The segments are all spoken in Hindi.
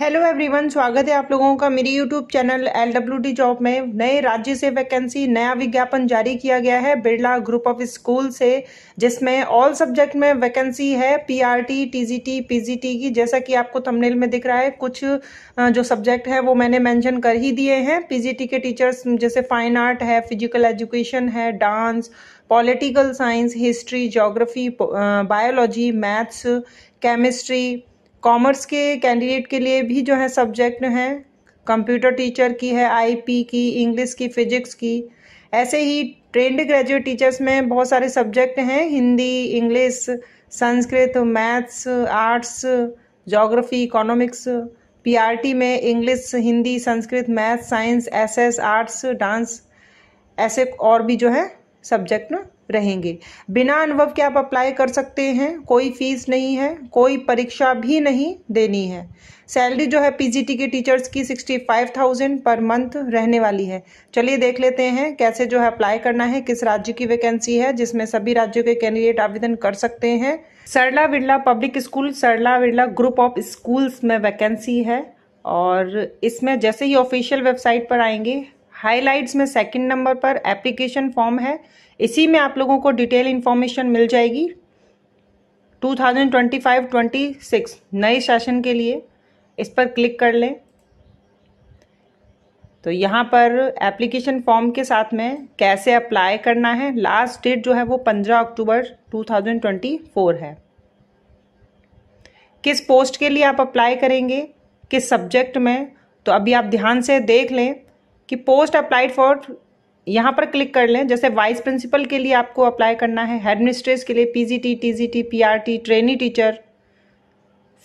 हेलो एवरीवन स्वागत है आप लोगों का मेरी YouTube channel L W D job में नए राज्य से वैकेंसी नया विज्ञापन जारी किया गया है बिरला ग्रुप ऑफ स्कूल से जिसमें ऑल सब्जेक्ट में वैकेंसी है पीआरटी टीजीटी पीजीटी की जैसा कि आपको थंबनेल में दिख रहा है कुछ जो सब्जेक्ट है वो मैंने मैंशन कर ही दिए हैं पी के टीचर्स जैसे फाइन आर्ट है फिजिकल एजुकेशन है dance political science history geography biology maths chemistry commerce के कैंडिडेट के लिए भी जो है सब्जेक्ट हैं कंप्यूटर टीचर की है आईपी की इंग्लिश की फिजिक्स की ऐसे ही ट्रेंड ग्रेजुएट टीचर्स में बहुत सारे सब्जेक्ट हैं Hindi English Sanskrit maths arts geography economics PRT में English Hindi Sanskrit math science SS arts dance ऐसे और भी जो है सब्जेक्ट ना रहेंगे बिना अनुभव के आप अप्लाई कर सकते हैं कोई फीस नहीं है कोई परीक्षा भी नहीं देनी है सैलरी जो है पीजीटी के टीचर्स की sixty five thousand per month रहने वाली है चलिए देख लेते हैं कैसे जो है अप्लाई करना है किस राज्य की वैकेंसी है जिसमें सभी राज्यों के कैंडिडेट आवेदन कर सकते हैं Sarla Birla public school Sarla Birla group of schools में वैकेंसी है और इसमें जैसे ही ऑफिशियल वेबसाइट पर आएंगे हाईलाइट्स में सेकंड नंबर पर एप्लीकेशन फॉर्म है इसी में आप लोगों को डिटेल इन्फॉर्मेशन मिल जाएगी 2025-26 नए सेशन के लिए इस पर क्लिक कर लें तो यहाँ पर एप्लीकेशन फॉर्म के साथ में कैसे अप्लाई करना है लास्ट डेट जो है वो 15 अक्टूबर 2024 है किस पोस्ट के लिए आप अप्लाई करेंगे किस सब्जेक्ट में तो अभी आप ध्यान से देख लें कि पोस्ट अप्लाइड फॉर यहाँ पर क्लिक कर लें जैसे वाइस प्रिंसिपल के लिए आपको अप्लाई करना है हेडमिस्ट्रेस के लिए PGT TGT PRT trainee teacher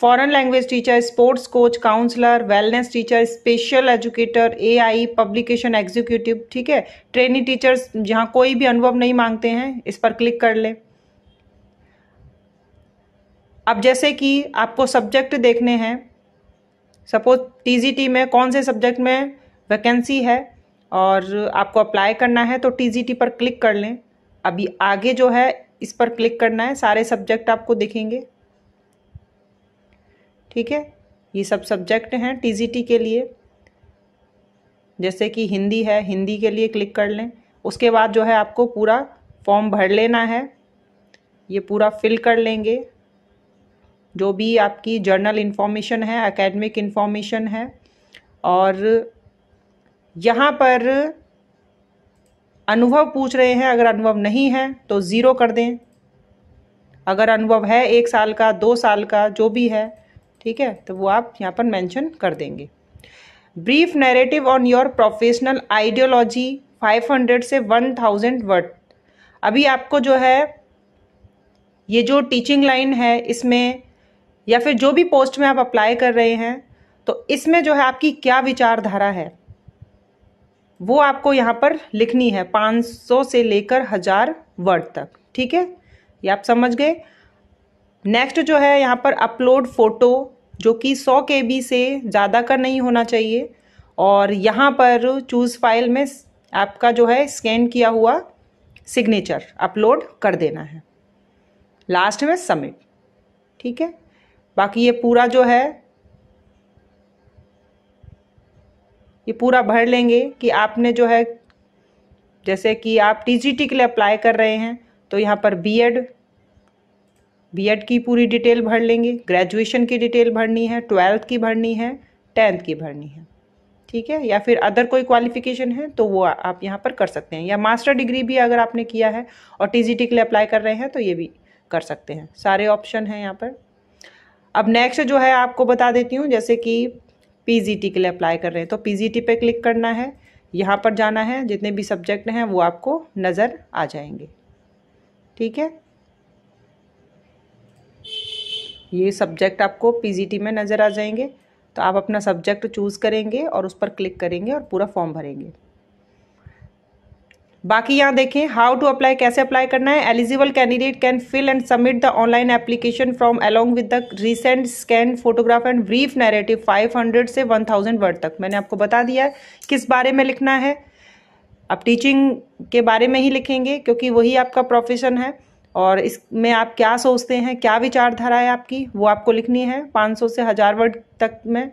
foreign language teacher sports coach counsellor wellness teacher special educator AI publication executive ठीक है ट्रेनी टीचर्स जहाँ कोई भी अनुभव नहीं मांगते हैं इस पर क्लिक कर लें अब जैसे कि आपको सब्जेक्ट देखने हैं सपोज टी में कौन से सब्जेक्ट में वैकेंसी है और आपको अप्लाई करना है तो टी पर क्लिक कर लें अभी आगे जो है इस पर क्लिक करना है सारे सब्जेक्ट आपको दिखेंगे ठीक है ये सब सब्जेक्ट हैं टी के लिए जैसे कि हिंदी है हिंदी के लिए क्लिक कर लें उसके बाद जो है आपको पूरा फॉर्म भर लेना है ये पूरा फिल कर लेंगे जो भी आपकी जर्नल इन्फॉर्मेशन है एकेडमिक इन्फॉर्मेशन है और यहाँ पर अनुभव पूछ रहे हैं अगर अनुभव नहीं है तो ज़ीरो कर दें अगर अनुभव है एक साल का दो साल का जो भी है ठीक है तो वो आप यहाँ पर मेंशन कर देंगे brief narrative on your professional ideology 500 से 1000 वर्ड अभी आपको जो है ये जो टीचिंग लाइन है इसमें या फिर जो भी पोस्ट में आप अप्लाई कर रहे हैं तो इसमें जो है आपकी क्या विचारधारा है वो आपको यहाँ पर लिखनी है 500 से लेकर हज़ार वर्ड तक ठीक है ये आप समझ गए नेक्स्ट जो है यहाँ पर अपलोड फ़ोटो जो कि 100 के से ज़्यादा का नहीं होना चाहिए और यहाँ पर चूज़ फाइल में आपका जो है स्कैन किया हुआ सिग्नेचर अपलोड कर देना है लास्ट में सबमिट ठीक है बाकी ये पूरा जो है ये पूरा भर लेंगे कि आपने जो है जैसे कि आप टीजीटी के लिए अप्लाई कर रहे हैं तो यहाँ पर बीएड बीएड की पूरी डिटेल भर लेंगे ग्रेजुएशन की डिटेल भरनी है ट्वेल्थ की भरनी है टेंथ की भरनी है ठीक है या फिर अदर कोई क्वालिफिकेशन है तो वो आप यहाँ पर कर सकते हैं या मास्टर डिग्री भी अगर आपने किया है और टी के लिए अप्लाई कर रहे हैं तो ये भी कर सकते हैं सारे ऑप्शन हैं यहाँ पर अब नेक्स्ट जो है आपको बता देती हूँ जैसे कि पीजीटी के लिए अप्लाई कर रहे हैं तो पीजीटी पे क्लिक करना है यहाँ पर जाना है जितने भी सब्जेक्ट हैं वो आपको नज़र आ जाएंगे ठीक है ये सब्जेक्ट आपको पीजीटी में नज़र आ जाएंगे तो आप अपना सब्जेक्ट चूज़ करेंगे और उस पर क्लिक करेंगे और पूरा फॉर्म भरेंगे बाकी यहाँ देखें हाउ टू अप्लाई कैसे अप्लाई करना है eligible candidate can fill and submit the online application from along with the recent scan photograph and brief narrative 500 से 1000 वर्ड तक मैंने आपको बता दिया है किस बारे में लिखना है आप टीचिंग के बारे में ही लिखेंगे क्योंकि वही आपका प्रोफेशन है और इसमें आप क्या सोचते हैं क्या विचारधारा है आपकी वो आपको लिखनी है पाँच से हज़ार वर्ड तक में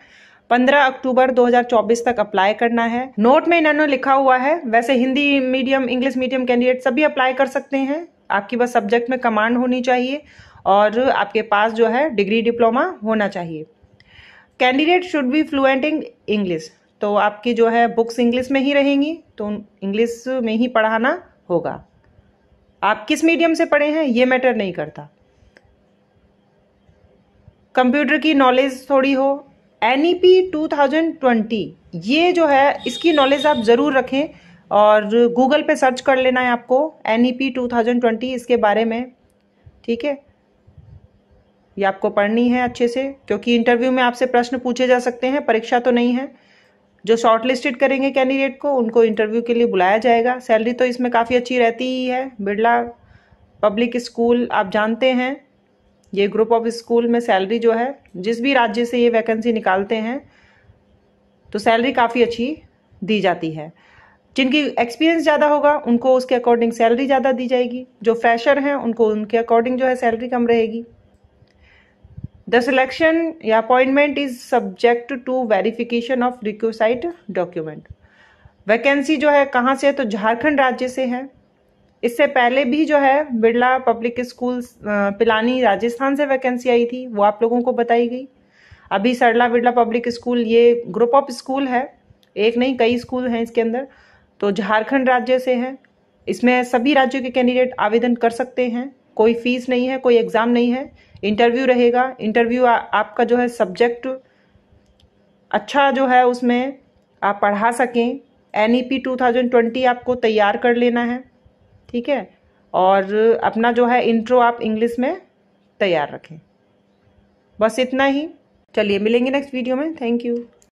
15 अक्टूबर 2024 तक अप्लाई करना है नोट में इन्होंने लिखा हुआ है वैसे Hindi medium English medium candidate सभी अप्लाई कर सकते हैं आपकी बस सब्जेक्ट में कमांड होनी चाहिए और आपके पास जो है डिग्री डिप्लोमा होना चाहिए candidate should be fluent in English तो आपकी जो है बुक्स इंग्लिश में ही रहेंगी तो इंग्लिश में ही पढ़ाना होगा आप किस मीडियम से पढ़े हैं ये मैटर नहीं करता कंप्यूटर की नॉलेज थोड़ी हो N E P two thousand twenty ये जो है इसकी नॉलेज आप ज़रूर रखें और गूगल पे सर्च कर लेना है आपको N E P two thousand twenty इसके बारे में ठीक है ये आपको पढ़नी है अच्छे से क्योंकि इंटरव्यू में आपसे प्रश्न पूछे जा सकते हैं परीक्षा तो नहीं है जो शॉर्टलिस्टेड करेंगे कैंडिडेट को उनको इंटरव्यू के लिए बुलाया जाएगा सैलरी तो इसमें काफ़ी अच्छी रहती ही है बिरला पब्लिक स्कूल आप जानते हैं ये ग्रुप ऑफ स्कूल में सैलरी जो है जिस भी राज्य से ये वैकेंसी निकालते हैं तो सैलरी काफ़ी अच्छी दी जाती है जिनकी एक्सपीरियंस ज़्यादा होगा उनको उसके अकॉर्डिंग सैलरी ज़्यादा दी जाएगी जो फ्रेशर हैं उनको उनके अकॉर्डिंग जो है सैलरी कम रहेगी द सिलेक्शन या appointment is subject to verification of requisite document vacancy जो है कहाँ से तो झारखंड राज्य से है इससे पहले भी जो है बिरला पब्लिक स्कूल पिलानी राजस्थान से वैकेंसी आई थी वो आप लोगों को बताई गई अभी सरला बिरला पब्लिक स्कूल ये ग्रुप ऑफ स्कूल है एक नहीं कई स्कूल हैं इसके अंदर तो झारखंड राज्य से हैं इसमें सभी राज्यों के कैंडिडेट आवेदन कर सकते हैं कोई फीस नहीं है कोई एग्ज़ाम नहीं है इंटरव्यू रहेगा इंटरव्यू आपका जो है सब्जेक्ट अच्छा जो है उसमें आप पढ़ा सकें N E P two thousand twenty आपको तैयार कर लेना है ठीक है और अपना जो है इंट्रो आप इंग्लिश में तैयार रखें बस इतना ही चलिए मिलेंगे नेक्स्ट वीडियो में थैंक यू